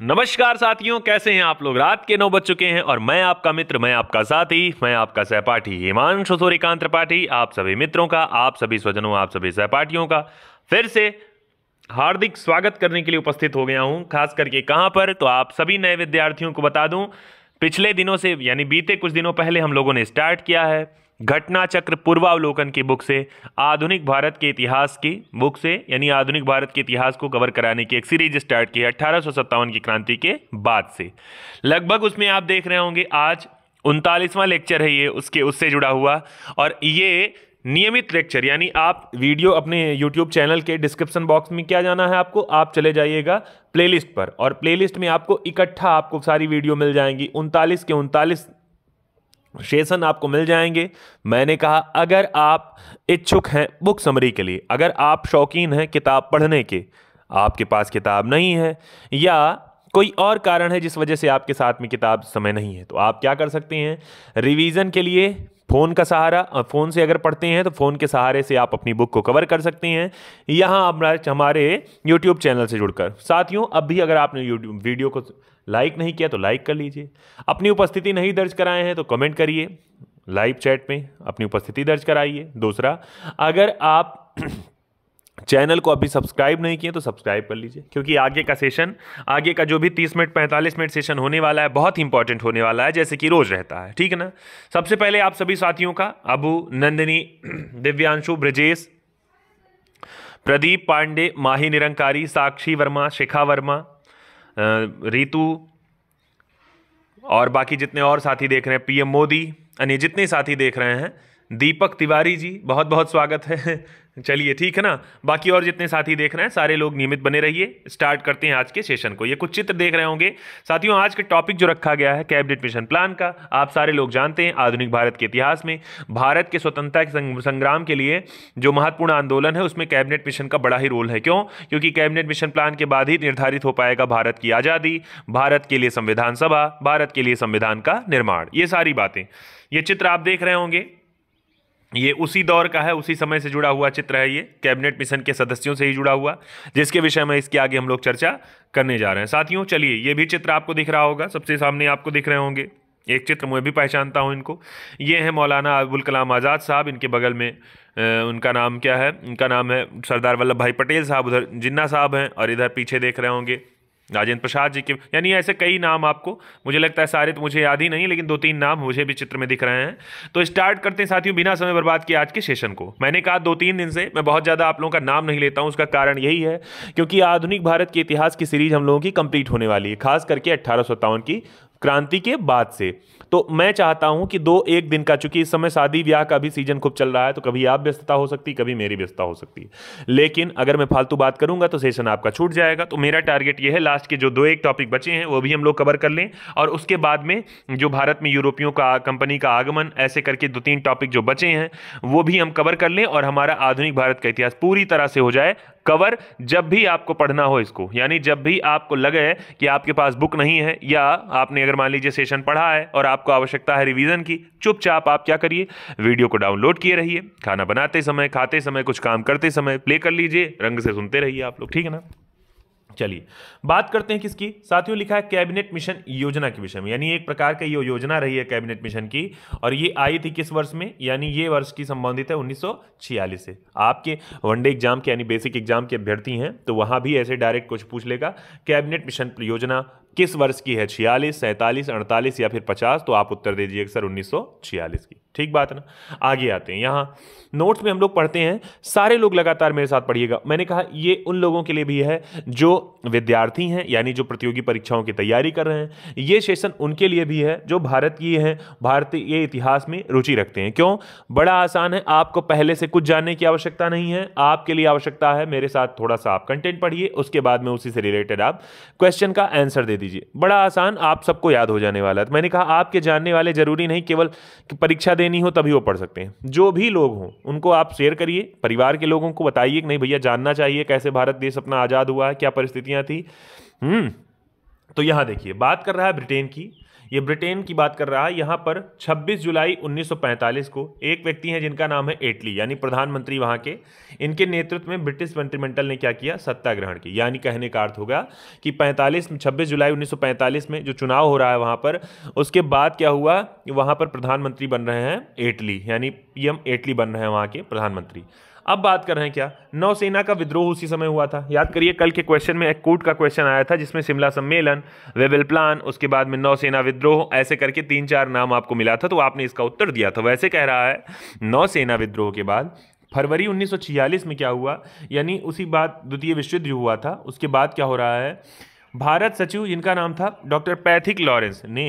नमस्कार साथियों कैसे हैं आप लोग रात के नौ बज चुके हैं और मैं आपका मित्र मैं आपका साथी मैं आपका सहपाठी हिमांशु सूर्यकांत त्रिपाठी आप सभी मित्रों का आप सभी स्वजनों आप सभी सहपाठियों का फिर से हार्दिक स्वागत करने के लिए उपस्थित हो गया हूं खास करके कहां पर तो आप सभी नए विद्यार्थियों को बता दूं पिछले दिनों से यानी बीते कुछ दिनों पहले हम लोगों ने स्टार्ट किया है घटनाचक्र पूर्वावलोकन की बुक से आधुनिक भारत के इतिहास की बुक से यानी आधुनिक भारत के इतिहास को कवर कराने की एक सीरीज स्टार्ट की है अठारह की क्रांति के बाद से लगभग उसमें आप देख रहे होंगे आज उनतालीसवां लेक्चर है ये उसके उससे जुड़ा हुआ और ये नियमित लेक्चर यानी आप वीडियो अपने यूट्यूब चैनल के डिस्क्रिप्शन बॉक्स में क्या जाना है आपको आप चले जाइएगा प्लेलिस्ट पर और प्लेलिस्ट में आपको इकट्ठा आपको सारी वीडियो मिल जाएंगी उनतालीस के उनतालीस सेशन आपको मिल जाएंगे मैंने कहा अगर आप इच्छुक हैं बुक समरी के लिए अगर आप शौकीन हैं किताब पढ़ने के आपके पास किताब नहीं है या कोई और कारण है जिस वजह से आपके साथ में किताब समय नहीं है तो आप क्या कर सकते हैं रिवीजन के लिए फ़ोन का सहारा फ़ोन से अगर पढ़ते हैं तो फ़ोन के सहारे से आप अपनी बुक को कवर कर सकते हैं यहाँ हमारे यूट्यूब चैनल से जुड़कर साथियों अब भी अगर आपने यूट्यूब वीडियो को लाइक नहीं किया तो लाइक कर लीजिए अपनी उपस्थिति नहीं दर्ज कराए हैं तो कमेंट करिए लाइव चैट में अपनी उपस्थिति दर्ज कराइए दूसरा अगर आप चैनल को अभी सब्सक्राइब नहीं किए तो सब्सक्राइब कर लीजिए क्योंकि आगे का सेशन आगे का जो भी 30 मिनट 45 मिनट सेशन होने वाला है बहुत इंपॉर्टेंट होने वाला है जैसे कि रोज़ रहता है ठीक है ना सबसे पहले आप सभी साथियों का अबू नंदिनी दिव्यांशु ब्रजेश प्रदीप पांडे माही निरंकारी साक्षी वर्मा शिखा वर्मा रितु और बाकी जितने और साथी देख रहे हैं पीएम मोदी यानी जितने साथी देख रहे हैं दीपक तिवारी जी बहुत बहुत स्वागत है चलिए ठीक है ना बाकी और जितने साथी देख रहे हैं सारे लोग नियमित बने रहिए स्टार्ट करते हैं आज के सेशन को ये कुछ चित्र देख रहे होंगे साथियों आज के टॉपिक जो रखा गया है कैबिनेट मिशन प्लान का आप सारे लोग जानते हैं आधुनिक भारत के इतिहास में भारत के स्वतंत्रता संग्राम के लिए जो महत्वपूर्ण आंदोलन है उसमें कैबिनेट मिशन का बड़ा ही रोल है क्यों क्योंकि कैबिनेट मिशन प्लान के बाद ही निर्धारित हो पाएगा भारत की आज़ादी भारत के लिए संविधान सभा भारत के लिए संविधान का निर्माण ये सारी बातें ये चित्र आप देख रहे होंगे ये उसी दौर का है उसी समय से जुड़ा हुआ चित्र है ये कैबिनेट मिशन के सदस्यों से ही जुड़ा हुआ जिसके विषय में इसके आगे हम लोग चर्चा करने जा रहे हैं साथियों चलिए ये भी चित्र आपको दिख रहा होगा सबसे सामने आपको दिख रहे होंगे एक चित्र मैं भी पहचानता हूँ इनको ये हैं मौलाना अबुल कलाम आज़ाद साहब इनके बगल में उनका नाम क्या है उनका नाम है सरदार वल्लभ भाई पटेल साहब उधर जिन्ना साहब हैं और इधर पीछे देख रहे होंगे राजेंद्र प्रसाद जी के यानी ऐसे कई नाम आपको मुझे लगता है सारे तो मुझे याद ही नहीं लेकिन दो तीन नाम मुझे भी चित्र में दिख रहे हैं तो स्टार्ट करते हैं साथियों बिना समय बर्बाद किए आज के सेशन को मैंने कहा दो तीन दिन से मैं बहुत ज़्यादा आप लोगों का नाम नहीं लेता हूँ उसका कारण यही है क्योंकि आधुनिक भारत के इतिहास की सीरीज हम लोगों की कंप्लीट होने वाली है खास करके अट्ठारह की क्रांति के बाद से तो मैं चाहता हूं कि दो एक दिन का चूंकि इस समय शादी ब्याह का भी सीजन खूब चल रहा है तो कभी आप व्यस्तता हो सकती कभी मेरी व्यस्तता हो सकती है लेकिन अगर मैं फालतू बात करूंगा तो सेशन आपका छूट जाएगा तो मेरा टारगेट ये है लास्ट के जो दो एक टॉपिक बचे हैं वो भी हम लोग कवर कर लें और उसके बाद में जो भारत में यूरोपियों का कंपनी का आगमन ऐसे करके दो तीन टॉपिक जो बचे हैं वो भी हम कवर कर लें और हमारा आधुनिक भारत का इतिहास पूरी तरह से हो जाए कवर जब भी आपको पढ़ना हो इसको यानी जब भी आपको लगे कि आपके पास बुक नहीं है या आपने अगर मान लीजिए सेशन पढ़ा है और आपको आवश्यकता है रिवीजन की चुपचाप आप क्या करिए वीडियो को डाउनलोड किए रहिए खाना बनाते समय खाते समय कुछ काम करते समय प्ले कर लीजिए रंग से सुनते रहिए आप लोग ठीक है ना चलिए बात करते हैं किसकी साथियों लिखा है कैबिनेट मिशन योजना के विषय में यानी एक प्रकार का ये योजना रही है कैबिनेट मिशन की और ये आई थी किस वर्ष में यानी ये वर्ष की संबंधित है उन्नीस से आपके वनडे एग्जाम के यानी बेसिक एग्जाम के अभ्यर्थी हैं तो वहाँ भी ऐसे डायरेक्ट कुछ पूछ लेगा कैबिनेट मिशन योजना किस वर्ष की है छियालीस सैंतालीस अड़तालीस या फिर पचास तो आप उत्तर दे दीजिए सर उन्नीस की ठीक बात है ना आगे आते हैं यहाँ नोट्स में हम लोग पढ़ते हैं सारे लोग लगातार मेरे साथ पढ़िएगा मैंने कहा ये उन लोगों के लिए भी है जो विद्यार्थी हैं यानी जो प्रतियोगी परीक्षाओं की तैयारी कर रहे हैं ये सेशन उनके लिए भी है जो भारत की हैं भारतीय इतिहास में रुचि रखते हैं क्यों बड़ा आसान है आपको पहले से कुछ जानने की आवश्यकता नहीं है आपके लिए आवश्यकता है मेरे साथ थोड़ा सा आप कंटेंट पढ़िए उसके बाद में उसी से रिलेटेड आप क्वेश्चन का आंसर दे दीजिए बड़ा आसान आप सबको याद हो जाने वाला है तो मैंने कहा आपके जानने वाले जरूरी नहीं केवल परीक्षा देनी हो तभी वो पढ़ सकते हैं जो भी लोग हों उनको आप शेयर करिए परिवार के लोगों को बताइए कि नहीं भैया जानना चाहिए कैसे भारत देश अपना आज़ाद हुआ है क्या परिस्थितियाँ थी हम्म, तो यहाँ देखिए बात कर रहा है ब्रिटेन की ये ब्रिटेन की बात कर रहा है यहाँ पर 26 जुलाई 1945 को एक व्यक्ति हैं जिनका नाम है एटली यानी प्रधानमंत्री वहाँ के इनके नेतृत्व में ब्रिटिश मंत्रिमंडल ने क्या किया सत्ता ग्रहण की यानी कहने का अर्थ होगा कि 45 26 जुलाई 1945 में जो चुनाव हो रहा है वहाँ पर उसके बाद क्या हुआ वहाँ पर प्रधानमंत्री बन रहे हैं एटली यानी पी एटली बन रहे हैं वहाँ के प्रधानमंत्री अब बात कर रहे हैं क्या नौसेना का विद्रोह उसी समय हुआ था याद करिए कल के क्वेश्चन में एक कोट का क्वेश्चन आया था जिसमें शिमला सम्मेलन वेबल प्लान उसके बाद में नौसेना विद्रोह ऐसे करके तीन चार नाम आपको मिला था तो आपने इसका उत्तर दिया था वैसे कह रहा है नौसेना विद्रोह के बाद फरवरी 1946 में क्या हुआ यानी उसी बात द्वितीय विश्व युद्ध हुआ था उसके बाद क्या हो रहा है भारत सचिव जिनका नाम था डॉक्टर पैथिक लॉरेंस ने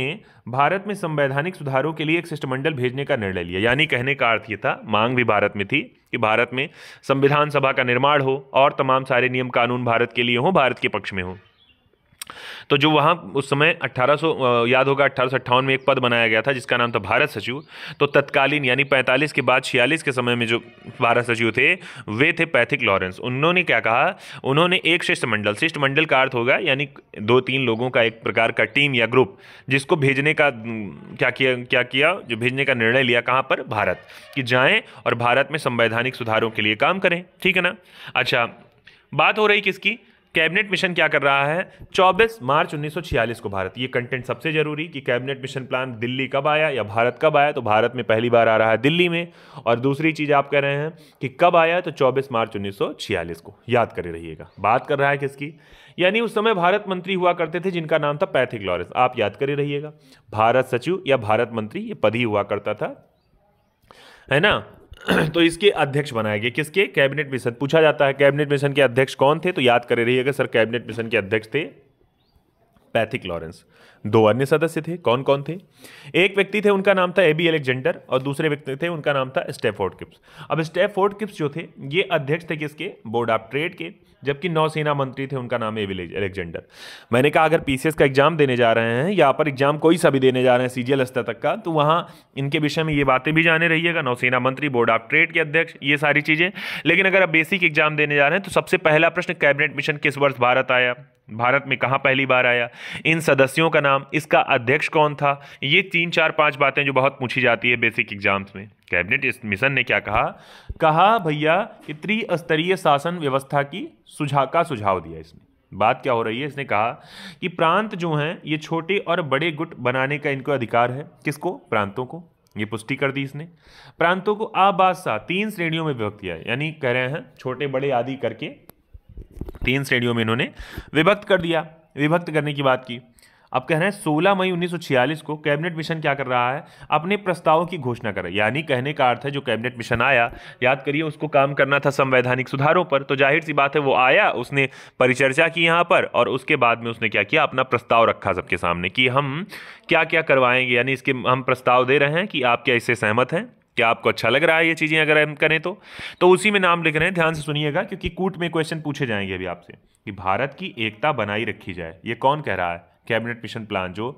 भारत में संवैधानिक सुधारों के लिए एक शिष्टमंडल भेजने का निर्णय लिया यानी कहने का अर्थ ये था मांग भी भारत में थी कि भारत में संविधान सभा का निर्माण हो और तमाम सारे नियम कानून भारत के लिए हों भारत के पक्ष में हों तो जो वहाँ उस समय 1800 याद होगा अट्ठारह में एक पद बनाया गया था जिसका नाम था भारत सचिव तो तत्कालीन यानी पैंतालीस के बाद छियालीस के समय में जो भारत सचिव थे वे थे पैथिक लॉरेंस उन्होंने क्या कहा उन्होंने एक शिष्टमंडल शिष्टमंडल का अर्थ होगा यानी दो तीन लोगों का एक प्रकार का टीम या ग्रुप जिसको भेजने का क्या किया क्या किया जो भेजने का निर्णय लिया कहाँ पर भारत कि जाएं और भारत में संवैधानिक सुधारों के लिए काम करें ठीक है ना अच्छा बात हो रही किसकी कैबिनेट मिशन क्या कर रहा है 24 मार्च 1946 को भारत ये कंटेंट सबसे जरूरी कि कैबिनेट मिशन प्लान दिल्ली कब आया या भारत कब आया तो भारत में पहली बार आ रहा है दिल्ली में और दूसरी चीज़ आप कह रहे हैं कि कब आया तो 24 मार्च 1946 को याद करे रहिएगा बात कर रहा है किसकी यानी उस समय भारत मंत्री हुआ करते थे जिनका नाम था पैथिक लॉरेंस आप याद करे रहिएगा भारत सचिव या भारत मंत्री ये पद ही हुआ करता था है ना तो इसके अध्यक्ष बनाए गए किसके कैबिनेट मिशन पूछा जाता है कैबिनेट मिशन के अध्यक्ष कौन थे तो याद करे रहिएगा सर कैबिनेट मिशन के अध्यक्ष थे पैथिक लॉरेंस दो अन्य सदस्य थे कौन कौन थे एक व्यक्ति थे उनका नाम था एबी एलेक्जेंडर और दूसरे व्यक्ति थे उनका नाम था स्टेफोर्ड किप्स अब स्टेफोर्ड किप्स जो थे ये अध्यक्ष थे किसके बोर्ड ऑफ ट्रेड के जबकि नौसेना मंत्री थे उनका नाम है एलेक्जेंडर मैंने कहा अगर पीसीएस का एग्जाम देने जा रहे हैं या पर एग्जाम कोई सा भी देने जा रहे हैं सीजीएल स्तर तक का तो वहाँ इनके विषय में ये बातें भी जाने रहिएगा नौसेना मंत्री बोर्ड ऑफ ट्रेड के अध्यक्ष ये सारी चीज़ें लेकिन अगर आप बेसिक एग्जाम देने जा रहे हैं तो सबसे पहला प्रश्न कैबिनेट मिशन किस वर्ष भारत आया भारत में कहाँ पहली बार आया इन सदस्यों का नाम इसका अध्यक्ष कौन था ये तीन चार पांच बातें जो बहुत पूछी जाती है बेसिक एग्जाम्स में कैबिनेट मिशन ने क्या कहा कहा भैया कि त्रिस्तरीय शासन व्यवस्था की सुझा का सुझाव दिया इसने बात क्या हो रही है इसने कहा कि प्रांत जो हैं ये छोटे और बड़े गुट बनाने का इनको अधिकार है किसको प्रांतों को ये पुष्टि कर दी इसने प्रांतों को आबादशाह तीन श्रेणियों में विभक्त किया यानी कह रहे हैं छोटे बड़े आदि करके तीन श्रेणियों में इन्होंने विभक्त कर दिया विभक्त करने की बात की अब कह रहे हैं सोलह मई 1946 को कैबिनेट मिशन क्या कर रहा है अपने प्रस्तावों की घोषणा कर यानी कहने का अर्थ है जो कैबिनेट मिशन आया याद करिए उसको काम करना था संवैधानिक सुधारों पर तो जाहिर सी बात है वो आया उसने परिचर्चा की यहाँ पर और उसके बाद में उसने क्या किया अपना प्रस्ताव रखा सबके सामने कि हम क्या क्या करवाएंगे यानी इसके हम प्रस्ताव दे रहे हैं कि आप क्या इससे सहमत हैं क्या आपको अच्छा लग रहा है ये चीज़ें अगर हम करें तो तो उसी में नाम लिख रहे हैं ध्यान से सुनिएगा क्योंकि कूट में क्वेश्चन पूछे जाएंगे अभी आपसे कि भारत की एकता बनाई रखी जाए ये कौन कह रहा है कैबिनेट मिशन प्लान जो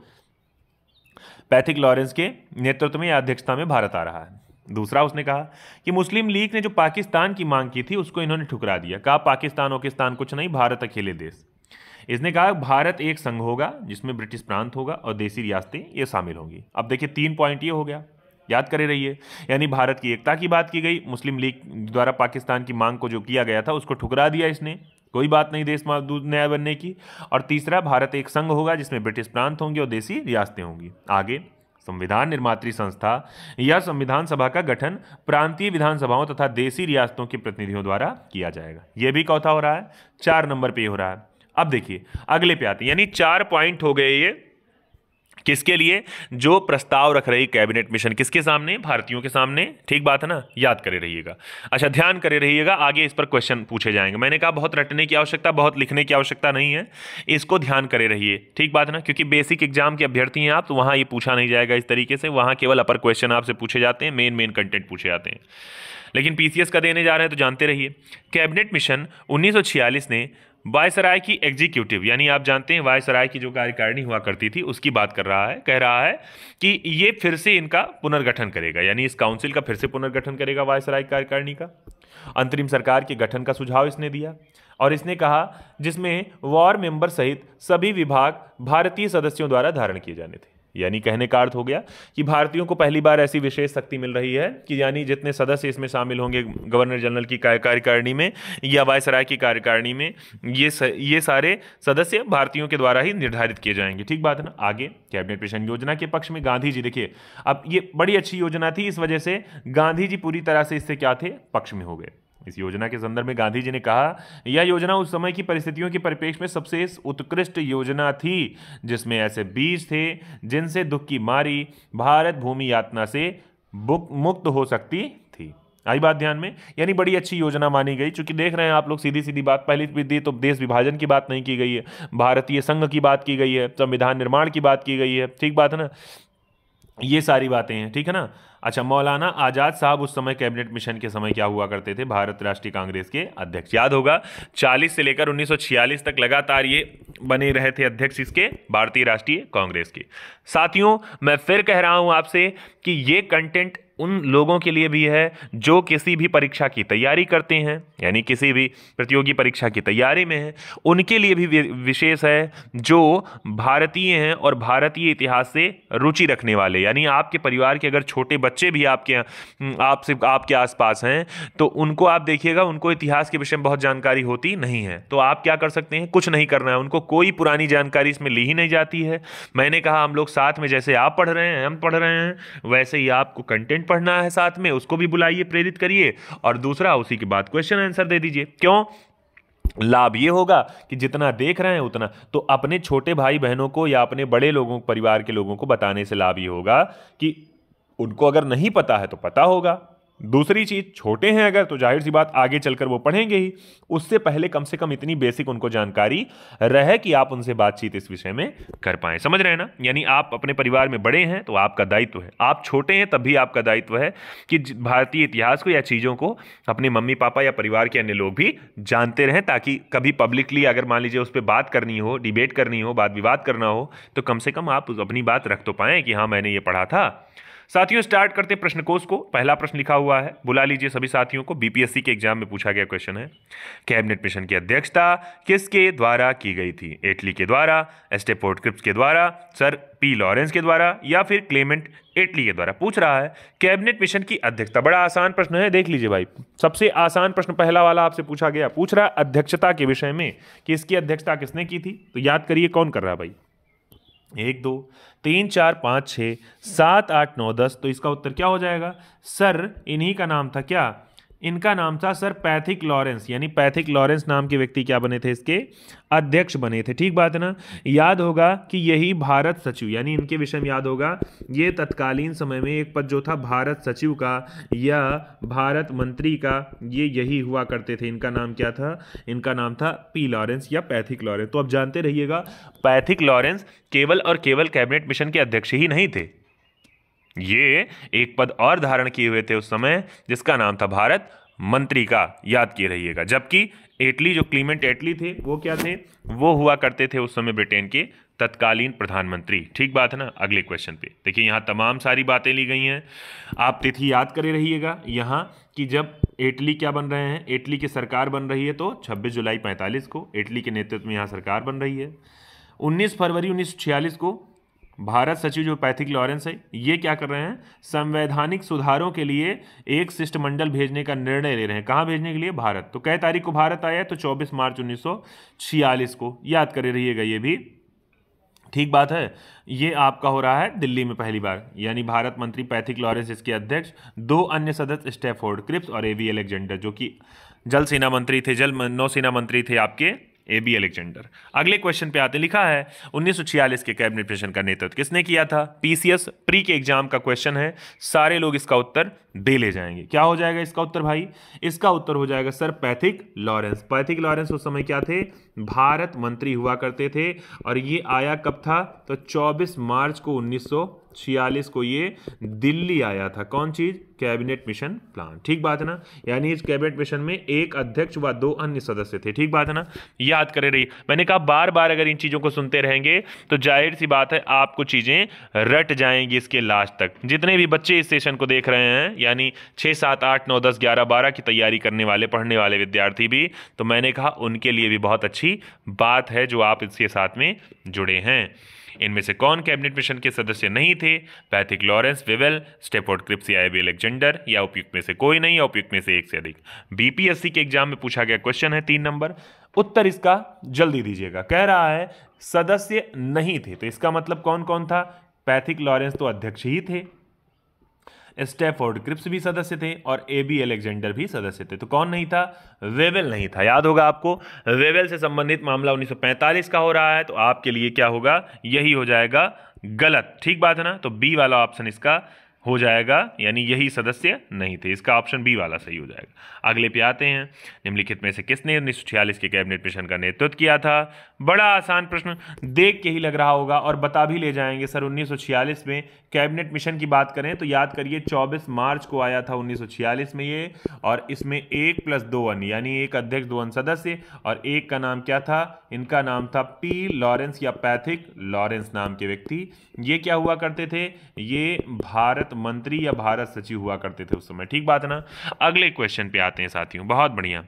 पैथिक लॉरेंस के नेतृत्व में अध्यक्षता में भारत आ रहा है दूसरा उसने कहा कि मुस्लिम लीग ने जो पाकिस्तान की मांग की थी उसको इन्होंने ठुकरा दिया कहा पाकिस्तान पाकिस्तान कुछ नहीं भारत अकेले देश इसने कहा भारत एक संघ होगा जिसमें ब्रिटिश प्रांत होगा और देसी रियासतें ये शामिल होंगी अब देखिए तीन पॉइंट ये हो गया याद करे रहिए यानी भारत की एकता की बात की गई मुस्लिम लीग द्वारा पाकिस्तान की मांग को जो किया गया था उसको ठुकरा दिया इसने कोई बात नहीं देश मजदूत न्याय बनने की और तीसरा भारत एक संघ होगा जिसमें ब्रिटिश प्रांत होंगे और देशी रियासतें होंगी आगे संविधान निर्मात्री संस्था या संविधान सभा का गठन प्रांतीय विधानसभाओं तथा देशी रियासतों के प्रतिनिधियों द्वारा किया जाएगा यह भी कौथा हो रहा है चार नंबर पे हो रहा है अब देखिए अगले पे आते हैं यानी चार पॉइंट हो गए ये किसके लिए जो प्रस्ताव रख रही कैबिनेट मिशन किसके सामने भारतीयों के सामने ठीक बात है ना याद करे रहिएगा अच्छा ध्यान करे रहिएगा आगे इस पर क्वेश्चन पूछे जाएंगे मैंने कहा बहुत रटने की आवश्यकता बहुत लिखने की आवश्यकता नहीं है इसको ध्यान करे रहिए ठीक बात है ना क्योंकि बेसिक एग्जाम के अभ्यर्थी हैं आप तो वहाँ ये पूछा नहीं जाएगा इस तरीके से वहाँ केवल अपर क्वेश्चन आपसे पूछे जाते हैं मेन मेन कंटेंट पूछे जाते हैं लेकिन पीसीएस का देने जा रहे हैं तो जानते रहिए कैबिनेट मिशन उन्नीस ने वायसराय की एग्जीक्यूटिव यानी आप जानते हैं वायसराय की जो कार्यकारिणी हुआ करती थी उसकी बात कर रहा है कह रहा है कि ये फिर से इनका पुनर्गठन करेगा यानी इस काउंसिल का फिर से पुनर्गठन करेगा वायसराय कार्यकारिणी का अंतरिम सरकार के गठन का सुझाव इसने दिया और इसने कहा जिसमें वॉर मेंबर सहित सभी विभाग भारतीय सदस्यों द्वारा धारण किए जाने थे यानी कहने का अर्थ हो गया कि भारतीयों को पहली बार ऐसी विशेष शक्ति मिल रही है कि यानी जितने सदस्य इसमें शामिल होंगे गवर्नर जनरल की कार्यकारिणी में या वायसराय की कार्यकारिणी में ये स, ये सारे सदस्य भारतीयों के द्वारा ही निर्धारित किए जाएंगे ठीक बात है ना आगे कैबिनेट पेशन योजना के पक्ष में गांधी जी देखिए अब ये बड़ी अच्छी योजना थी इस वजह से गांधी जी पूरी तरह से इससे क्या थे पक्ष में हो गए इस योजना के संदर्भ में गांधी जी ने कहा यह योजना उस समय की परिस्थितियों के परिपेक्ष में सबसे उत्कृष्ट योजना थी जिसमें ऐसे बीज थे जिनसे दुख की मारी भारत भूमि यातना से मुक्त हो सकती थी आई बात ध्यान में यानी बड़ी अच्छी योजना मानी गई चूंकि देख रहे हैं आप लोग सीधी सीधी बात पहली भी दी तो देश विभाजन की बात नहीं की गई है भारतीय संघ की बात की गई है संविधान निर्माण की बात की गई है ठीक बात है ना ये सारी बातें हैं ठीक है ना अच्छा मौलाना आज़ाद साहब उस समय कैबिनेट मिशन के समय क्या हुआ करते थे भारत राष्ट्रीय कांग्रेस के अध्यक्ष याद होगा 40 से लेकर 1946 तक लगातार ये बने रहे थे अध्यक्ष इसके भारतीय राष्ट्रीय कांग्रेस के साथियों मैं फिर कह रहा हूँ आपसे कि ये कंटेंट उन लोगों के लिए भी है जो किसी भी परीक्षा की तैयारी करते हैं यानी किसी भी प्रतियोगी परीक्षा की तैयारी में हैं उनके लिए भी विशेष है जो भारतीय हैं और भारतीय इतिहास से रुचि रखने वाले यानी आपके परिवार के अगर छोटे बच्चे भी आपके हम्म, आप सिर्फ आपके आसपास हैं तो उनको आप देखिएगा उनको इतिहास के विषय में बहुत जानकारी होती नहीं है तो आप क्या कर सकते हैं कुछ नहीं करना है उनको कोई पुरानी जानकारी इसमें ली ही नहीं जाती है मैंने कहा हम लोग साथ में जैसे आप पढ़ रहे हैं हम पढ़ रहे हैं वैसे ही आपको कंटेंट पढ़ना है साथ में उसको भी बुलाइए प्रेरित करिए और दूसरा उसी के बाद क्वेश्चन आंसर दे दीजिए क्यों लाभ ये होगा कि जितना देख रहे हैं उतना तो अपने छोटे भाई बहनों को या अपने बड़े लोगों परिवार के लोगों को बताने से लाभ ये होगा कि उनको अगर नहीं पता है तो पता होगा दूसरी चीज़ छोटे हैं अगर तो जाहिर सी बात आगे चलकर वो पढ़ेंगे ही उससे पहले कम से कम इतनी बेसिक उनको जानकारी रहे कि आप उनसे बातचीत इस विषय में कर पाए समझ रहे हैं ना यानी आप अपने परिवार में बड़े हैं तो आपका दायित्व है आप छोटे हैं तब भी आपका दायित्व है कि भारतीय इतिहास को या चीज़ों को अपने मम्मी पापा या परिवार के अन्य लोग भी जानते रहें ताकि कभी पब्लिकली अगर मान लीजिए उस पर बात करनी हो डिबेट करनी हो बात विवाद करना हो तो कम से कम आप अपनी बात रख तो पाएँ कि हाँ मैंने ये पढ़ा था साथियों स्टार्ट करते हैं प्रश्न कोष को पहला प्रश्न लिखा हुआ है बुला लीजिए सभी साथियों को बीपीएससी के एग्जाम में पूछा गया क्वेश्चन है कैबिनेट मिशन की अध्यक्षता किसके द्वारा की गई थी इटली के द्वारा एस्टेपोर्ट क्रिप्स के द्वारा सर पी लॉरेंस के द्वारा या फिर क्लेमेंट इटली के द्वारा पूछ रहा है कैबिनेट मिशन की अध्यक्षता बड़ा आसान प्रश्न है देख लीजिए भाई सबसे आसान प्रश्न पहला वाला आपसे पूछा गया पूछ रहा अध्यक्षता के विषय में कि इसकी अध्यक्षता किसने की थी तो याद करिए कौन कर रहा है भाई एक दो तीन चार पाँच छः सात आठ नौ दस तो इसका उत्तर क्या हो जाएगा सर इन्हीं का नाम था क्या इनका नाम था सर पैथिक लॉरेंस यानी पैथिक लॉरेंस नाम के व्यक्ति क्या बने थे इसके अध्यक्ष बने थे ठीक बात है ना याद होगा कि यही भारत सचिव यानी इनके विषय में याद होगा ये तत्कालीन समय में एक पद जो था भारत सचिव का या भारत मंत्री का ये यही हुआ करते थे इनका नाम क्या था इनका नाम था पी लॉरेंस या पैथिक लॉरेंस तो आप जानते रहिएगा पैथिक लॉरेंस केवल और केवल कैबिनेट मिशन के अध्यक्ष ही नहीं थे ये एक पद और धारण किए हुए थे उस समय जिसका नाम था भारत मंत्री का याद किए रहिएगा जबकि एटली जो क्लीमेंट एटली थे वो क्या थे वो हुआ करते थे उस समय ब्रिटेन के तत्कालीन प्रधानमंत्री ठीक बात है ना अगले क्वेश्चन पे देखिए यहाँ तमाम सारी बातें ली गई हैं आप तिथि याद करे रहिएगा यहाँ कि जब इटली क्या बन रहे हैं इटली की सरकार बन रही है तो 26 जुलाई 45 को इटली के नेतृत्व में यहाँ सरकार बन रही है 19 फरवरी 1946 को भारत सचिव जो पैथिक लॉरेंस है ये क्या कर रहे हैं संवैधानिक सुधारों के लिए एक शिष्टमंडल भेजने का निर्णय ले रहे हैं कहाँ भेजने के लिए भारत तो कई तारीख को भारत आया तो 24 मार्च 1946 को याद करे रहिएगा ये भी ठीक बात है ये आपका हो रहा है दिल्ली में पहली बार यानी भारत मंत्री पैथिक लॉरेंस इसके अध्यक्ष दो अन्य सदस्य स्टेफोर्ड क्रिप्स और एवी एलेक्जेंडर जो कि जल सेना मंत्री थे जल नौसेना मंत्री थे आपके ए बी अलेक्जेंडर अगले क्वेश्चन पे आते लिखा है उन्नीस के कैबिनेट मिशन का नेतृत्व किसने किया था पीसीएस प्री के एग्जाम का क्वेश्चन है सारे लोग इसका उत्तर दे ले जाएंगे क्या हो जाएगा इसका उत्तर भाई इसका उत्तर हो जाएगा sir Pethick Lawrence Pethick Lawrence उस समय क्या थे भारत मंत्री हुआ करते थे और ये आया कब था तो चौबीस मार्च को उन्नीस छियालीस को ये दिल्ली आया था कौन चीज़ कैबिनेट मिशन प्लान ठीक बात है ना यानी इस कैबिनेट मिशन में एक अध्यक्ष व दो अन्य सदस्य थे ठीक बात है ना याद करे रही मैंने कहा बार बार अगर इन चीज़ों को सुनते रहेंगे तो जाहिर सी बात है आपको चीज़ें रट जाएंगी इसके लास्ट तक जितने भी बच्चे इस सेशन को देख रहे हैं यानी छः सात आठ नौ दस ग्यारह बारह की तैयारी करने वाले पढ़ने वाले विद्यार्थी भी तो मैंने कहा उनके लिए भी बहुत अच्छी बात है जो आप इसके साथ में जुड़े हैं इनमें से कौन कैबिनेट मिशन के सदस्य नहीं थे Pethick Lawrence Wavell Stafford Cripps B Alexander या उपयुक्त में से कोई नहीं या उपयुक्त में से एक से अधिक बीपीएससी के एग्जाम में पूछा गया क्वेश्चन है तीन नंबर उत्तर इसका जल्दी दीजिएगा कह रहा है सदस्य नहीं थे तो इसका मतलब कौन कौन था पैथिक लॉरेंस तो अध्यक्ष ही थे स्टेफोर्ड क्रिप्स भी सदस्य थे और ए बी एलेक्जेंडर भी सदस्य थे तो कौन नहीं था वेवेल नहीं था याद होगा आपको वेवेल से संबंधित मामला 1945 का हो रहा है तो आपके लिए क्या होगा यही हो जाएगा गलत ठीक बात है ना तो बी वाला ऑप्शन इसका हो जाएगा यानी यही सदस्य नहीं थे इसका ऑप्शन बी वाला सही हो जाएगा अगले पे आते हैं निम्नलिखित में से किसने उन्नीस के कैबिनेट मिशन का नेतृत्व किया था बड़ा आसान प्रश्न देख के ही लग रहा होगा और बता भी ले जाएंगे सर छियालीस में कैबिनेट मिशन की बात करें तो याद करिए 24 मार्च को आया था छियालीस में ये और इसमें एक प्लस दो अन यानी एक अध्यक्ष दो अन सदस्य और एक का नाम क्या था इनका नाम था पी लॉरेंस या पैथिक लॉरेंस नाम के व्यक्ति ये क्या हुआ करते थे ये भारत भारत मंत्री या भारत सचिव हुआ करते थे उस समय ठीक बात है ना अगले क्वेश्चन पे आते हैं साथियों बहुत बढ़िया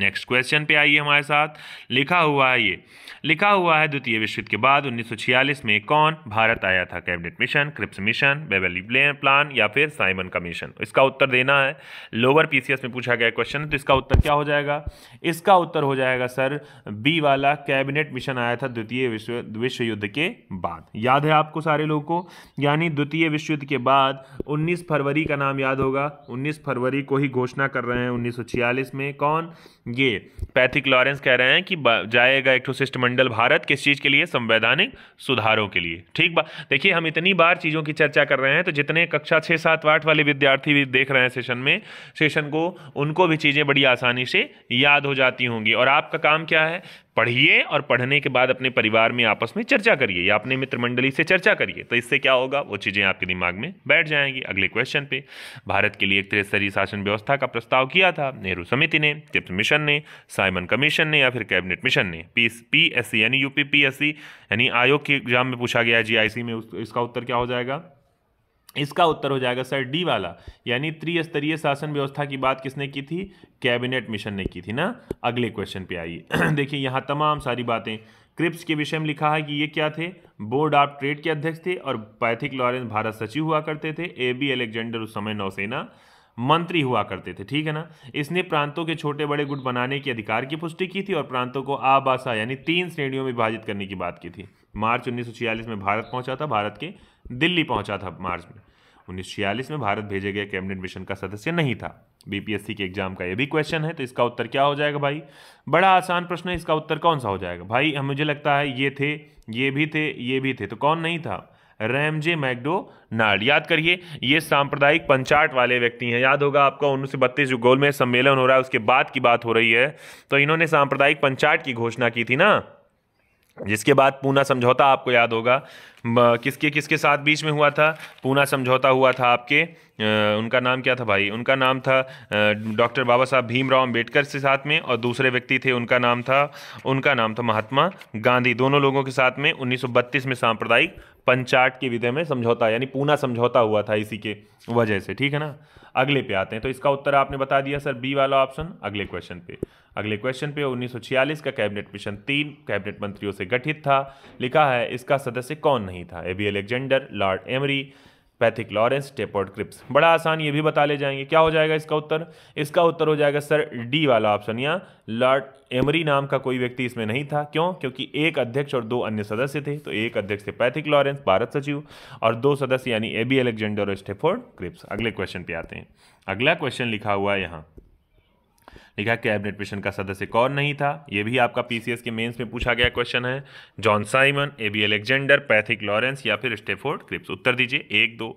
नेक्स्ट क्वेश्चन पे आइए हमारे साथ लिखा हुआ है ये लिखा हुआ है द्वितीय विश्व युद्ध के बाद 1946 में कौन भारत आया था cabinet mission Cripps mission Wavell plan या फिर साइमन कमीशन इसका उत्तर देना है लोअर पीसीएस में पूछा गया क्वेश्चन तो इसका उत्तर क्या हो जाएगा इसका उत्तर हो जाएगा सर बी वाला कैबिनेट मिशन आया था द्वितीय विश्व विश्व युद्ध के बाद याद है आपको सारे लोगों को यानी द्वितीय विश्व युद्ध के बाद उन्नीस फरवरी का नाम याद होगा उन्नीस फरवरी को ही घोषणा कर रहे हैं उन्नीस में कौन ये पैथिक लॉरेंस कह रहे हैं कि जाएगा एक शिष्टमंडल भारत किस चीज़ के लिए संवैधानिक सुधारों के लिए ठीक बा देखिए हम इतनी बार चीज़ों की चर्चा कर रहे हैं तो जितने कक्षा छः सात आठ वाले विद्यार्थी भी देख रहे हैं सेशन में सेशन को उनको भी चीज़ें बड़ी आसानी से याद हो जाती होंगी और आपका काम क्या है पढ़िए और पढ़ने के बाद अपने परिवार में आपस में चर्चा करिए या अपने मित्र मंडली से चर्चा करिए तो इससे क्या होगा वो चीज़ें आपके दिमाग में बैठ जाएंगी अगले क्वेश्चन पे भारत के लिए एक त्रिस्तरीय शासन व्यवस्था का प्रस्ताव किया था नेहरू समिति ने तिप्त मिशन ने साइमन कमीशन ने या फिर कैबिनेट मिशन ने पी पी एस सी यानी U P P S C यानी आयोग के एग्जाम में पूछा गया है जी आई सी में इसका उत्तर क्या हो जाएगा इसका उत्तर हो जाएगा सर डी वाला यानी त्रिस्तरीय शासन व्यवस्था की बात किसने की थी कैबिनेट मिशन ने की थी ना अगले क्वेश्चन पे आइए देखिए यहाँ तमाम सारी बातें क्रिप्स के विषय में लिखा है कि ये क्या थे बोर्ड ऑफ ट्रेड के अध्यक्ष थे और पैथिक लॉरेंस भारत सचिव हुआ करते थे ए बी एलेक्जेंडर उस समय नौसेना मंत्री हुआ करते थे ठीक है ना इसने प्रांतों के छोटे बड़े गुट बनाने के अधिकार की पुष्टि की थी और प्रांतों को आबासा यानी तीन श्रेणियों में विभाजित करने की बात की थी मार्च उन्नीस में भारत पहुंचा था भारत के दिल्ली पहुंचा था मार्च में उन्नीस में भारत भेजे गए कैबिनेट मिशन का सदस्य नहीं था बीपीएससी के एग्जाम का यह भी क्वेश्चन है तो इसका उत्तर क्या हो जाएगा भाई बड़ा आसान प्रश्न है इसका उत्तर कौन सा हो जाएगा भाई हम मुझे लगता है ये थे ये भी थे ये भी थे तो कौन नहीं था रैमजे नार्ड याद करिए ये सांप्रदायिक पंचाट वाले व्यक्ति हैं याद होगा आपका उन्नीस सौ बत्तीस जो गोल में सम्मेलन हो रहा है उसके बाद की बात हो रही है तो इन्होंने सांप्रदायिक पंचाट की घोषणा की थी ना जिसके बाद पूना समझौता आपको याद होगा किसके किसके साथ बीच में हुआ था पूना समझौता हुआ था आपके उनका नाम क्या था भाई उनका नाम था डॉक्टर बाबा साहब भीमराव अम्बेडकर के साथ में और दूसरे व्यक्ति थे उनका नाम था उनका नाम था महात्मा गांधी दोनों लोगों के साथ में 1932 में सांप्रदायिक पंचाट के विधेय में समझौता यानी पूना समझौता हुआ था इसी के वजह से ठीक है ना अगले पे आते हैं तो इसका उत्तर आपने बता दिया सर बी वाला ऑप्शन अगले क्वेश्चन पे अगले क्वेश्चन पे 1946 का कैबिनेट मिशन तीन कैबिनेट मंत्रियों से गठित था लिखा है इसका सदस्य कौन नहीं था A B Alexander Lord Amery Pethick Lawrence Stafford Cripps बड़ा आसान ये भी बता ले जाएंगे क्या हो जाएगा इसका उत्तर इसका उत्तर हो जाएगा सर डी वाला ऑप्शन या लॉर्ड एमरी नाम का कोई व्यक्ति इसमें नहीं था क्यों क्योंकि एक अध्यक्ष और दो अन्य सदस्य थे तो एक अध्यक्ष थे पैथिक लॉरेंस भारत सचिव और दो सदस्य यानी ए बी एलेक्जेंडर और स्टेफोर्ड क्रिप्स अगले क्वेश्चन पे आते हैं अगला क्वेश्चन लिखा हुआ है यहाँ लिखा कैबिनेट मिशन का सदस्य कौन नहीं था ये भी आपका पीसीएस के मेंस में पूछा गया क्वेश्चन है John Simon A B Alexander Pethick Lawrence या फिर स्टेफोर्ड क्रिप्स उत्तर दीजिए एक दो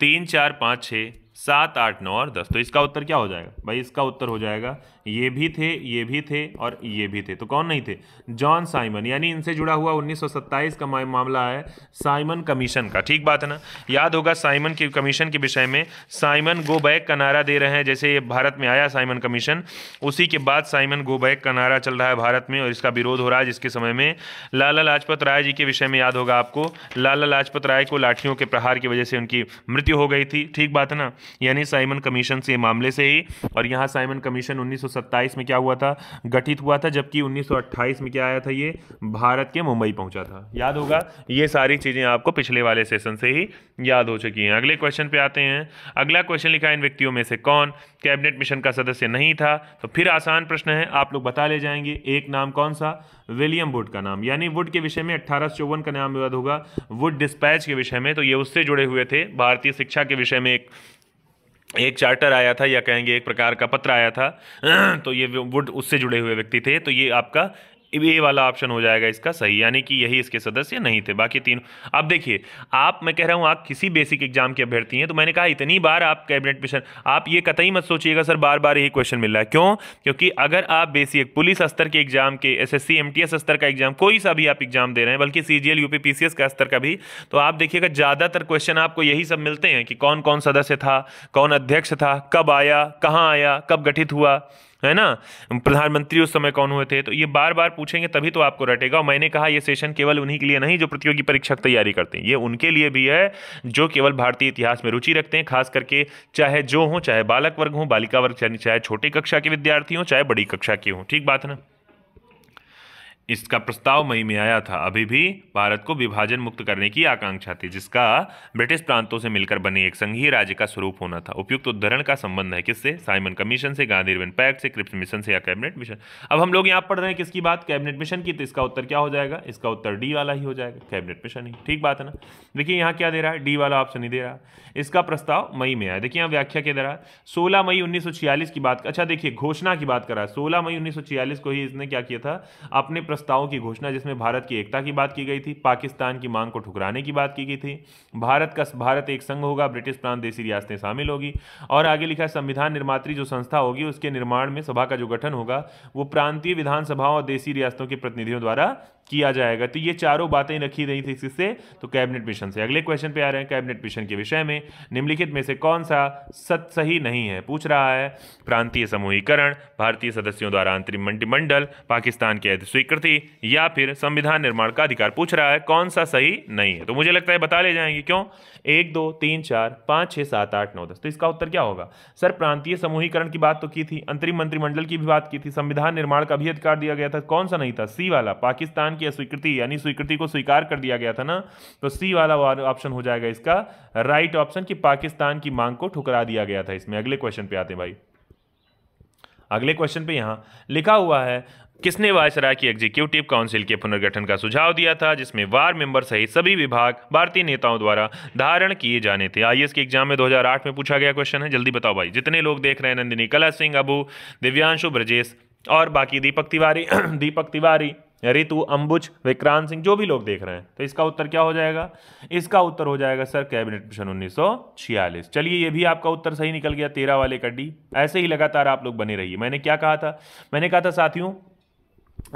तीन चार पाँच छः सात आठ नौ और दस तो इसका उत्तर क्या हो जाएगा भाई इसका उत्तर हो जाएगा ये भी थे ये भी थे और ये भी थे तो कौन नहीं थे जॉन साइमन यानी इनसे जुड़ा हुआ 1927 का मामला है साइमन कमीशन का ठीक बात है ना याद होगा साइमन की कमीशन के विषय में साइमन गो बैक का नारा दे रहे हैं जैसे ये भारत में आया साइमन कमीशन उसी के बाद साइमन गो बैक का नारा चल रहा है भारत में और इसका विरोध हो रहा है जिसके समय में लाला लाजपत राय जी के विषय में याद होगा आपको लाला लाजपत राय को लाठियों के प्रहार की वजह से उनकी मृत्यु हो गई थी ठीक बात है ना यानी साइमन कमीशन से मामले से ही और यहाँ साइमन कमीशन उन्नीस में क्या हुआ था गठित हुआ था जबकि उन्नीस में क्या आया था ये भारत के मुंबई पहुँचा था याद होगा ये सारी चीज़ें आपको पिछले वाले सेशन से ही याद हो चुकी हैं अगले क्वेश्चन पर आते हैं अगला क्वेश्चन लिखा है इन व्यक्तियों में से कौन कैबिनेट मिशन का सदस्य नहीं था तो फिर आसान प्रश्न है आप लोग बता ले जाएंगे एक नाम कौन सा विलियम वुड का नाम यानी वुड के विषय में अट्ठारह का नाम विवाद होगा वुड डिस्पैच के विषय में तो ये उससे जुड़े हुए थे भारतीय शिक्षा के विषय में एक एक चार्टर आया था या कहेंगे एक प्रकार का पत्र आया था तो ये वुड उससे जुड़े हुए व्यक्ति थे तो ये आपका ये वाला ऑप्शन हो जाएगा इसका सही यानी कि यही इसके सदस्य नहीं थे बाकी तीन अब देखिए आप मैं कह रहा हूँ आप किसी बेसिक एग्जाम के अभ्यर्थी हैं तो मैंने कहा इतनी बार आप कैबिनेट मिशन आप ये कतई मत सोचिएगा सर बार बार यही क्वेश्चन मिल रहा है क्यों क्योंकि अगर आप बेसिक पुलिस स्तर के एग्जाम के एस एस स्तर का एग्जाम कोई सा भी आप एग्जाम दे रहे हैं बल्कि सी जी पी का स्तर का भी तो आप देखिएगा ज़्यादातर क्वेश्चन आपको यही सब मिलते हैं कि कौन कौन सदस्य था कौन अध्यक्ष था कब आया कहाँ आया कब गठित हुआ है ना प्रधानमंत्री उस समय कौन हुए थे तो ये बार बार पूछेंगे तभी तो आपको रटेगा और मैंने कहा ये सेशन केवल उन्हीं के लिए नहीं जो प्रतियोगी परीक्षा तैयारी करते हैं ये उनके लिए भी है जो केवल भारतीय इतिहास में रुचि रखते हैं खास करके चाहे जो हों चाहे बालक वर्ग हों बालिका वर्ग चाहे छोटे कक्षा के विद्यार्थी हों चाहे बड़ी कक्षा के हों ठीक बात है ना इसका प्रस्ताव मई में आया था अभी भी भारत को विभाजन मुक्त करने की आकांक्षा थी जिसका ब्रिटिश प्रांतों से मिलकर बने एक संघीय राज्य का स्वरूप होना था उपयुक्त उद्धरण का संबंध है किससे साइमन कमीशन से गांधी रिवन पैक्ट से क्रिप्स मिशन से या कैबिनेट मिशन अब हम लोग यहाँ पढ़ रहे हैं किसकी बात कैबिनेट मिशन की तो इसका उत्तर क्या हो जाएगा इसका उत्तर डी वाला ही हो जाएगा कैबिनेट मिशन ही ठीक बात है ना देखिए यहाँ क्या दे रहा है डी वाला ऑप्शन ही दे रहा इसका प्रस्ताव मई में आया देखिए यहाँ व्याख्या क्या दे रहा है सोलह मई उन्नीस की बात अच्छा देखिए घोषणा की बात कर रहा है सोलह मई उन्नीस को ही इसने क्या किया था अपने प्रस्तावों की घोषणा जिसमें भारत की एकता की बात की गई थी पाकिस्तान की मांग को ठुकराने की बात की गई थी भारत का भारत एक संघ होगा ब्रिटिश प्रांत देसी रियासतें शामिल होगी और आगे लिखा संविधान निर्मात्री जो संस्था होगी उसके निर्माण में सभा का जो गठन होगा वो प्रांतीय विधानसभाओं और देशी रियासतों के प्रतिनिधियों द्वारा किया जाएगा तो ये चारों बातें रखी गई थी इससे तो कैबिनेट मिशन से अगले क्वेश्चन पे आ रहे हैं कैबिनेट मिशन के विषय में निम्नलिखित में से कौन सा सत सही नहीं है पूछ रहा है प्रांतीय समूहीकरण भारतीय सदस्यों द्वारा अंतरिम मंत्रिमंडल पाकिस्तान की स्वीकृति या फिर संविधान निर्माण का अधिकार पूछ रहा है कौन सा सही नहीं है तो मुझे लगता है बता ले जाएंगे क्यों एक दो तीन चार पाँच छः सात आठ नौ दस तो इसका उत्तर क्या होगा सर प्रांतीय समूहीकरण की बात तो की थी अंतरिम मंत्रिमंडल की भी बात की थी संविधान निर्माण का भी अधिकार दिया गया था कौन सा नहीं था सी वाला पाकिस्तान की अस्वीकृति यानी स्वीकृति को स्वीकार कर दिया गया था ना तो सी वाला ऑप्शन हो जाएगा इसका राइट ऑप्शन कि पाकिस्तान की मांग को ठुकरा दिया गया था इसमें अगले क्वेश्चन पे आते हैं भाई अगले क्वेश्चन पे यहां लिखा हुआ है किसने वायसराय की एग्जीक्यूटिव काउंसिल के पुनर्गठन का सुझाव दिया था जिसमें वार मेंबर सहित सभी विभाग भारतीय नेताओं द्वारा धारण किए जाने थे आईएएस के एग्जाम में 2008 में पूछा गया क्वेश्चन है जल्दी बताओ भाई जितने लोग देख रहे हैं नंदिनी कला सिंह अबू दिव्यांशु ब्रजेश और बाकी दीपक तिवारी दीपक तिवारी रितु अंबुज विक्रांत सिंह जो भी लोग देख रहे हैं तो इसका उत्तर क्या हो जाएगा इसका उत्तर हो जाएगा सर कैबिनेट मिशन उन्नीस चलिए ये भी आपका उत्तर सही निकल गया तेरह वाले का डी ऐसे ही लगातार आप लोग बने रहिए मैंने क्या कहा था मैंने कहा था साथियों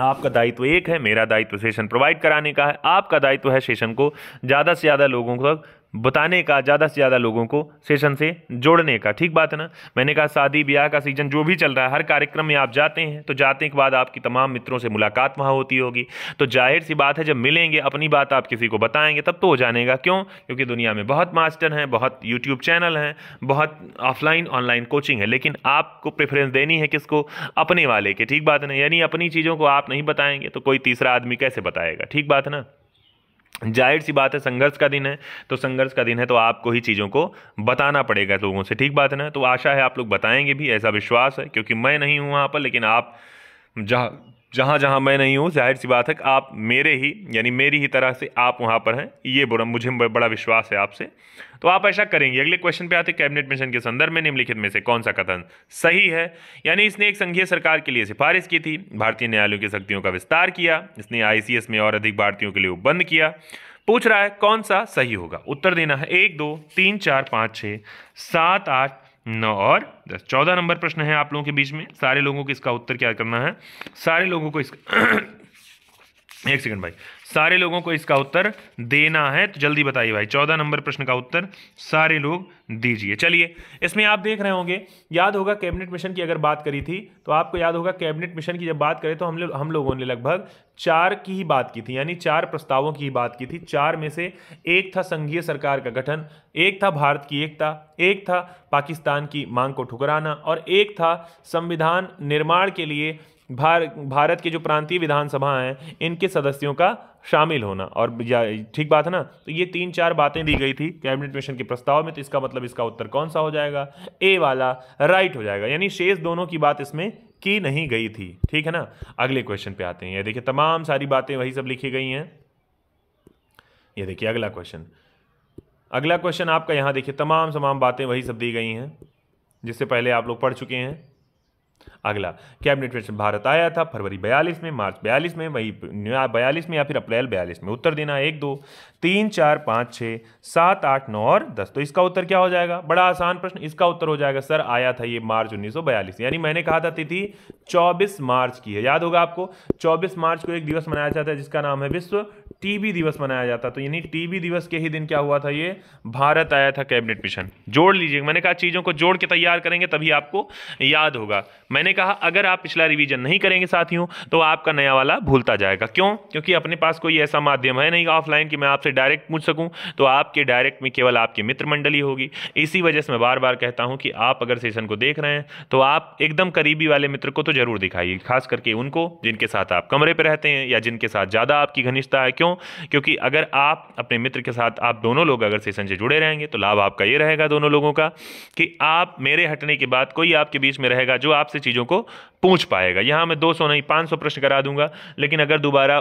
आपका दायित्व एक है मेरा दायित्व सेशन प्रोवाइड कराने का है आपका दायित्व है सेशन को ज़्यादा से ज़्यादा लोगों तक बताने का ज़्यादा से ज़्यादा लोगों को सेशन से जोड़ने का ठीक बात है ना मैंने कहा शादी ब्याह का सीजन जो भी चल रहा है हर कार्यक्रम में आप जाते हैं तो जाते के बाद आपकी तमाम मित्रों से मुलाकात वहाँ होती होगी तो जाहिर सी बात है जब मिलेंगे अपनी बात आप किसी को बताएंगे तब तो हो जानेगा क्यों क्योंकि दुनिया में बहुत मास्टर हैं बहुत यूट्यूब चैनल हैं बहुत ऑफलाइन ऑनलाइन कोचिंग है लेकिन आपको प्रेफरेंस देनी है किसको अपने वाले के ठीक बात है ना यानी अपनी चीज़ों को आप नहीं बताएंगे तो कोई तीसरा आदमी कैसे बताएगा ठीक बात है ना जाहिर सी बात है संघर्ष का दिन है तो संघर्ष का दिन है तो आपको ही चीज़ों को बताना पड़ेगा लोगों से ठीक बात है ना तो आशा है आप लोग बताएंगे भी ऐसा विश्वास है क्योंकि मैं नहीं हूँ वहाँ पर लेकिन आप जहाँ जहाँ जहाँ मैं नहीं हूँ जाहिर सी बात है कि आप मेरे ही यानी मेरी ही तरह से आप वहाँ पर हैं ये बोला मुझे बड़ा विश्वास है आपसे तो आप ऐसा करेंगे अगले क्वेश्चन पे आते कैबिनेट मिशन के संदर्भ में निम्नलिखित में से कौन सा कथन सही है यानी इसने एक संघीय सरकार के लिए सिफारिश की थी भारतीय न्यायालयों की शक्तियों का विस्तार किया इसने आई में और अधिक भारतीयों के लिए बंद किया पूछ रहा है कौन सा सही होगा उत्तर देना है एक दो तीन चार पाँच छः सात आठ नौ और दस चौदह नंबर प्रश्न है आप लोगों के बीच में सारे लोगों को इसका उत्तर क्या करना है सारे लोगों को इसका एक सेकंड भाई सारे लोगों को इसका उत्तर देना है तो जल्दी बताइए भाई चौदह नंबर प्रश्न का उत्तर सारे लोग दीजिए चलिए इसमें आप देख रहे होंगे याद होगा कैबिनेट मिशन की अगर बात करी थी तो आपको याद होगा कैबिनेट मिशन की जब बात करें तो हम लोग हम लोगों ने लगभग चार की ही बात की थी यानी चार प्रस्तावों की ही बात की थी चार में से एक था संघीय सरकार का गठन एक था भारत की एकता एक था पाकिस्तान की मांग को ठुकराना और एक था संविधान निर्माण के लिए भार, भारत के जो प्रांतीय विधानसभा हैं इनके सदस्यों का शामिल होना और या ठीक बात है ना तो ये तीन चार बातें दी गई थी कैबिनेट मिशन के प्रस्ताव में तो इसका मतलब इसका उत्तर कौन सा हो जाएगा ए वाला राइट हो जाएगा यानी शेष दोनों की बात इसमें की नहीं गई थी ठीक है ना अगले क्वेश्चन पे आते हैं ये देखिए तमाम सारी बातें वही सब लिखी गई हैं ये देखिए अगला क्वेश्चन अगला क्वेश्चन आपका यहाँ देखिए तमाम तमाम बातें वही सब दी गई हैं जिससे पहले आप लोग पढ़ चुके हैं अगला कैबिनेट फैशन भारत आया था फरवरी बयालीस में मार्च बयालीस में वही बयालीस में या फिर अप्रैल बयालीस में उत्तर देना एक दो तीन चार पाँच छः सात आठ नौ और दस तो इसका उत्तर क्या हो जाएगा बड़ा आसान प्रश्न इसका उत्तर हो जाएगा सर आया था ये मार्च उन्नीस यानी मैंने कहा था तिथि 24 मार्च की है याद होगा आपको 24 मार्च को एक दिवस मनाया जाता है जिसका नाम है विश्व टीबी दिवस मनाया जाता है तो यानी टीबी दिवस के ही दिन क्या हुआ था ये भारत आया था कैबिनेट मिशन जोड़ लीजिए मैंने कहा चीज़ों को जोड़ के तैयार करेंगे तभी आपको याद होगा मैंने कहा अगर आप पिछला रिवीजन नहीं करेंगे साथियों तो आपका नया वाला भूलता जाएगा क्यों क्योंकि अपने पास कोई ऐसा माध्यम है नहीं ऑफलाइन कि मैं आपसे डायरेक्ट पूछ सकूं तो आपके डायरेक्ट में केवल आपकी मित्र मंडली होगी इसी वजह से मैं बार बार कहता हूं कि आप अगर सेशन को देख रहे हैं तो आप एकदम करीबी वाले मित्र को तो जरूर दिखाइए खास करके उनको जिनके साथ आप कमरे पर रहते हैं या जिनके साथ ज़्यादा आपकी घनिष्ठता है क्यों क्योंकि अगर आप अपने मित्र के साथ आप दोनों लोग अगर सेशन से जुड़े रहेंगे तो लाभ आपका ये रहेगा दोनों लोगों का कि आप मेरे हटने के बाद कोई आपके बीच में रहेगा जो आपसे चीज़ों को पूछ पाएगा यहाँ मैं दो नहीं पाँच प्रश्न करा दूंगा लेकिन अगर दोबारा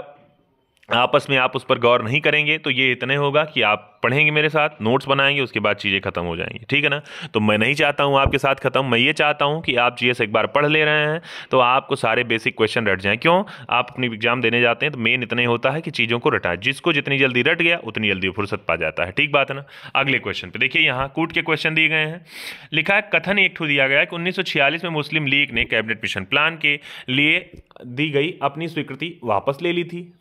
आपस में आप उस पर गौर नहीं करेंगे तो ये इतने होगा कि आप पढ़ेंगे मेरे साथ नोट्स बनाएंगे उसके बाद चीज़ें खत्म हो जाएंगी ठीक है ना तो मैं नहीं चाहता हूँ आपके साथ खत्म मैं ये चाहता हूँ कि आप जी एक बार पढ़ ले रहे हैं तो आपको सारे बेसिक क्वेश्चन रट जाएँ क्यों आप अपनी एग्जाम देने जाते हैं तो मेन इतना ही होता है कि चीज़ों को रटाएं जिसको जितनी जल्दी रट गया उतनी जल्दी फुर्सत पा जाता है ठीक बात है ना अगले क्वेश्चन पर देखिए यहाँ कूट के क्वेश्चन दिए गए हैं लिखा है कथन एक ठू दिया गया कि उन्नीस में मुस्लिम लीग ने कैबिनेट मिशन प्लान के लिए दी गई अपनी स्वीकृति वापस ले ली थी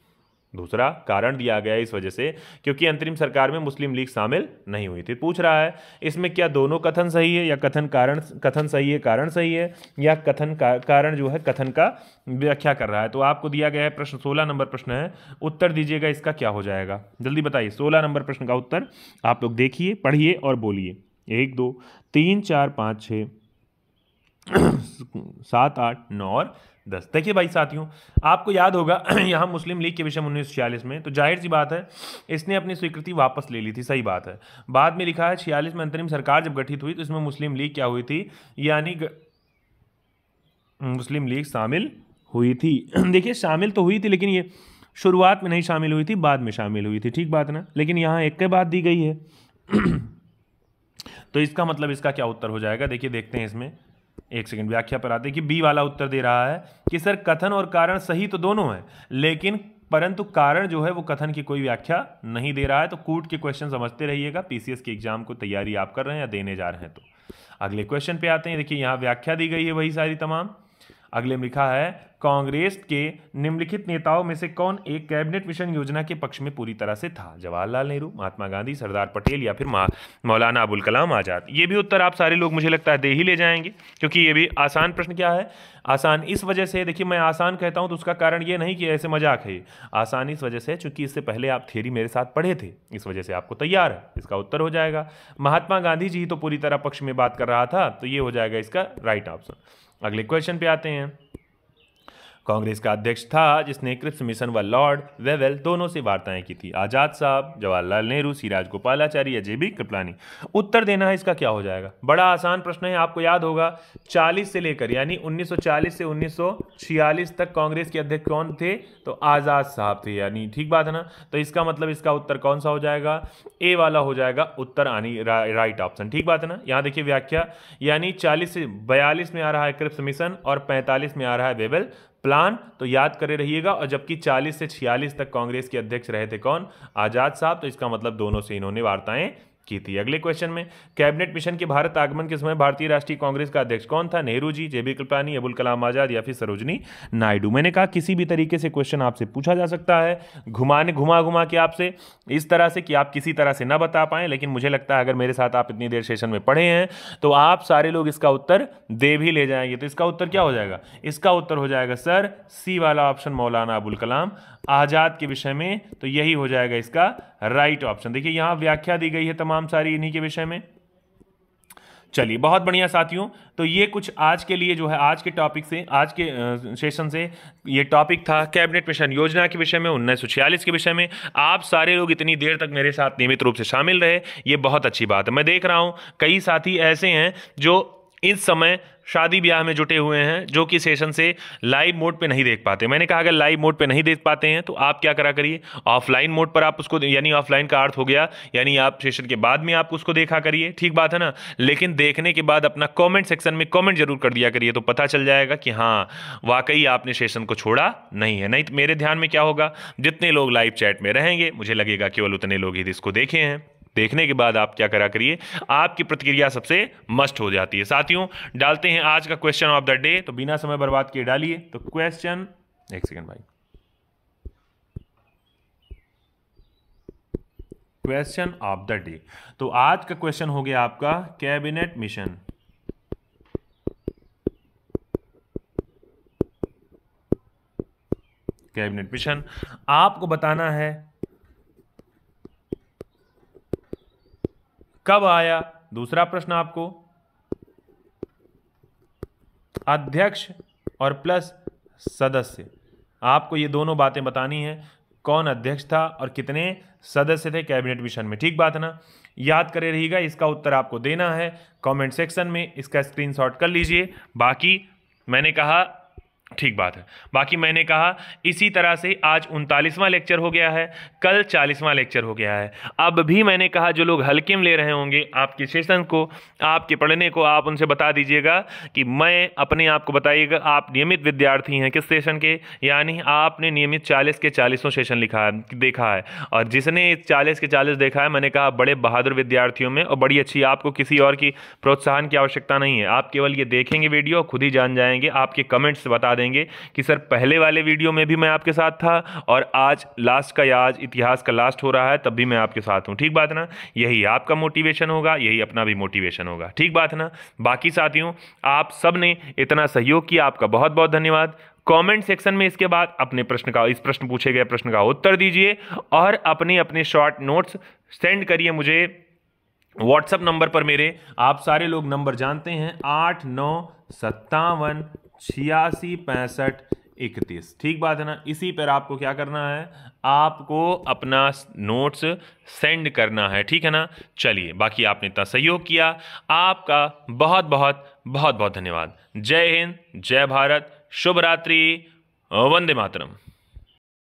दूसरा कारण दिया गया इस वजह से क्योंकि अंतरिम सरकार में मुस्लिम लीग शामिल नहीं हुई थी पूछ रहा है इसमें क्या दोनों कथन सही है या कथन कारण कथन सही है कारण सही है या कथन का, कारण जो है कथन का व्याख्या कर रहा है तो आपको दिया गया है प्रश्न सोलह नंबर प्रश्न है उत्तर दीजिएगा इसका क्या हो जाएगा जल्दी बताइए सोलह नंबर प्रश्न का उत्तर आप लोग देखिए पढ़िए और बोलिए एक दो तीन चार पाँच छः सात आठ नौ और दस देखिए भाई साथियों आपको याद होगा यहाँ मुस्लिम लीग के विषय उन्नीस छियालीस में तो जाहिर सी बात है इसने अपनी स्वीकृति वापस ले ली थी सही बात है बाद में लिखा है छियालीस में अंतरिम सरकार जब गठित हुई तो इसमें मुस्लिम लीग क्या हुई थी यानी ग... हम्म, मुस्लिम लीग शामिल हुई थी देखिए शामिल तो हुई थी लेकिन ये शुरुआत में नहीं शामिल हुई थी बाद में शामिल हुई थी ठीक बात ना लेकिन यहाँ एक के बाद दी गई है तो इसका मतलब इसका क्या उत्तर हो जाएगा देखिए देखते हैं इसमें एक सेकंड व्याख्या पर आते कि बी वाला उत्तर दे रहा है कि सर कथन और कारण सही तो दोनों हैं लेकिन परंतु कारण जो है वो कथन की कोई व्याख्या नहीं दे रहा है तो कूट के क्वेश्चन समझते रहिएगा पीसीएस के एग्जाम को तैयारी आप कर रहे हैं या देने जा रहे हैं तो अगले क्वेश्चन पे आते हैं देखिए यहाँ व्याख्या दी गई है वही सारी तमाम अगले में लिखा है कांग्रेस के निम्नलिखित नेताओं में से कौन एक कैबिनेट मिशन योजना के पक्ष में पूरी तरह से था जवाहरलाल नेहरू महात्मा गांधी सरदार पटेल या फिर मौलाना अबुल कलाम आज़ाद ये भी उत्तर आप सारे लोग मुझे लगता है दे ही ले जाएंगे क्योंकि ये भी आसान प्रश्न क्या है आसान इस वजह से देखिए मैं आसान कहता हूँ तो उसका कारण ये नहीं कि ऐसे मजाक है आसान इस वजह से चूंकि इससे पहले आप थेरी मेरे साथ पढ़े थे इस वजह से आपको तैयार है इसका उत्तर हो जाएगा महात्मा गांधी जी तो पूरी तरह पक्ष में बात कर रहा था तो ये हो जाएगा इसका राइट ऑप्शन अगले क्वेश्चन पे आते हैं कांग्रेस का अध्यक्ष था जिसने क्रिप्स मिशन व लॉर्ड वेवेल दोनों से वार्ताएं की थी आज़ाद साहब जवाहरलाल नेहरू सिराज गोपालाचारी अजय बी कृपलानी उत्तर देना है इसका क्या हो जाएगा बड़ा आसान प्रश्न है आपको याद होगा 40 से लेकर यानी 1940 से 1946 तक कांग्रेस के अध्यक्ष कौन थे तो आज़ाद साहब थे यानी ठीक बात है ना तो इसका मतलब इसका उत्तर कौन सा हो जाएगा ए वाला हो जाएगा उत्तर आनी रा, राइट ऑप्शन ठीक बात है ना यहाँ देखिए व्याख्या यानी चालीस से बयालीस में आ रहा है क्रिप्स मिशन और पैंतालीस में आ रहा है वेवेल प्लान तो याद करे रहिएगा और जबकि 40 से 46 तक कांग्रेस के अध्यक्ष रहे थे कौन आज़ाद साहब तो इसका मतलब दोनों से इन्होंने वार्ताएं की थी अगले क्वेश्चन में कैबिनेट मिशन के भारत आगमन के समय भारतीय राष्ट्रीय कांग्रेस का अध्यक्ष कौन था नेहरू जी जेबी कृपानी अबुल कलाम आजाद या फिर सरोजनी नायडू मैंने कहा किसी भी तरीके से क्वेश्चन आपसे पूछा जा सकता है घुमाने घुमा घुमा के आपसे इस तरह से कि आप किसी तरह से ना बता पाएं लेकिन मुझे लगता है अगर मेरे साथ आप इतनी देर सेशन में पढ़े हैं तो आप सारे लोग इसका उत्तर दे भी ले जाएंगे तो इसका उत्तर क्या हो जाएगा इसका उत्तर हो जाएगा सर सी वाला ऑप्शन मौलाना अबुल कलाम आज़ाद के विषय में तो यही हो जाएगा इसका राइट ऑप्शन देखिए यहां व्याख्या दी गई है तमाम सारी इन्हीं के विषय में चलिए बहुत बढ़िया साथियों तो ये कुछ आज के लिए जो है आज के टॉपिक से आज के सेशन से ये टॉपिक था कैबिनेट मिशन योजना के विषय में उन्नीस के विषय में आप सारे लोग इतनी देर तक मेरे साथ नियमित रूप से शामिल रहे ये बहुत अच्छी बात है मैं देख रहा हूँ कई साथी ऐसे हैं जो इस समय शादी ब्याह में जुटे हुए हैं जो कि सेशन से लाइव मोड पे नहीं देख पाते मैंने कहा अगर लाइव मोड पे नहीं देख पाते हैं तो आप क्या करा करिए ऑफलाइन मोड पर आप उसको यानी ऑफलाइन का अर्थ हो गया यानी आप सेशन के बाद में आप उसको देखा करिए ठीक बात है ना लेकिन देखने के बाद अपना कॉमेंट सेक्शन में कॉमेंट जरूर कर दिया करिए तो पता चल जाएगा कि हाँ वाकई आपने सेशन को छोड़ा नहीं है नहीं तो मेरे ध्यान में क्या होगा जितने लोग लाइव चैट में रहेंगे मुझे लगेगा केवल उतने लोग ही इसको देखे हैं देखने के बाद आप क्या करा करिए आपकी प्रतिक्रिया सबसे मस्ट हो जाती है साथियों डालते हैं आज का क्वेश्चन ऑफ द डे तो बिना समय बर्बाद किए डालिए तो क्वेश्चन एक सेकेंड भाई क्वेश्चन ऑफ द डे तो आज का क्वेश्चन हो गया आपका कैबिनेट मिशन कैबिनेट मिशन आपको बताना है कब आया दूसरा प्रश्न आपको अध्यक्ष और प्लस सदस्य आपको ये दोनों बातें बतानी है कौन अध्यक्ष था और कितने सदस्य थे कैबिनेट मिशन में ठीक बात है ना याद करे रहिएगा इसका उत्तर आपको देना है कमेंट सेक्शन में इसका स्क्रीनशॉट कर लीजिए बाकी मैंने कहा ठीक बात है बाकी मैंने कहा इसी तरह से आज उनतालीसवां लेक्चर हो गया है कल चालीसवां लेक्चर हो गया है अब भी मैंने कहा जो लोग हल्के में ले रहे होंगे आपके सेशन को आपके पढ़ने को आप उनसे बता दीजिएगा कि मैं अपने आप को बताइएगा आप नियमित विद्यार्थी हैं किस सेशन के यानी आपने नियमित चालीस के चालीसों सेशन लिखा है देखा है और जिसने चालीस के चालीस देखा है मैंने कहा बड़े बहादुर विद्यार्थियों में और बड़ी अच्छी आपको किसी और की प्रोत्साहन की आवश्यकता नहीं है आप केवल ये देखेंगे वीडियो खुद ही जान जाएंगे आपके कमेंट्स बता देंगे कि सर पहले वाले वीडियो में भी मैं आपके साथ था और आज लास्ट का या आज इतिहास का लास्ट हो रहा है तब भी मैं आपके साथ हूँ ठीक बात ना यही आपका मोटिवेशन होगा यही अपना भी मोटिवेशन होगा ठीक बात ना बाकी साथियों आप सब ने इतना सहयोग किया आपका बहुत बहुत धन्यवाद कमेंट सेक्शन में इसके बाद अपने प्रश्न का इस प्रश्न पूछे गए प्रश्न का उत्तर दीजिए और अपने अपने शॉर्ट नोट्स सेंड करिए मुझे व्हाट्सएप नंबर पर मेरे आप सारे लोग नंबर जानते हैं आठ नौ सत्तावन छियासी पैंसठ इकतीस ठीक बात है ना इसी पर आपको क्या करना है आपको अपना नोट्स सेंड करना है ठीक है ना चलिए बाकी आपने इतना सहयोग किया आपका बहुत बहुत बहुत बहुत धन्यवाद जय हिंद जय भारत शुभ रात्रि वंदे मातरम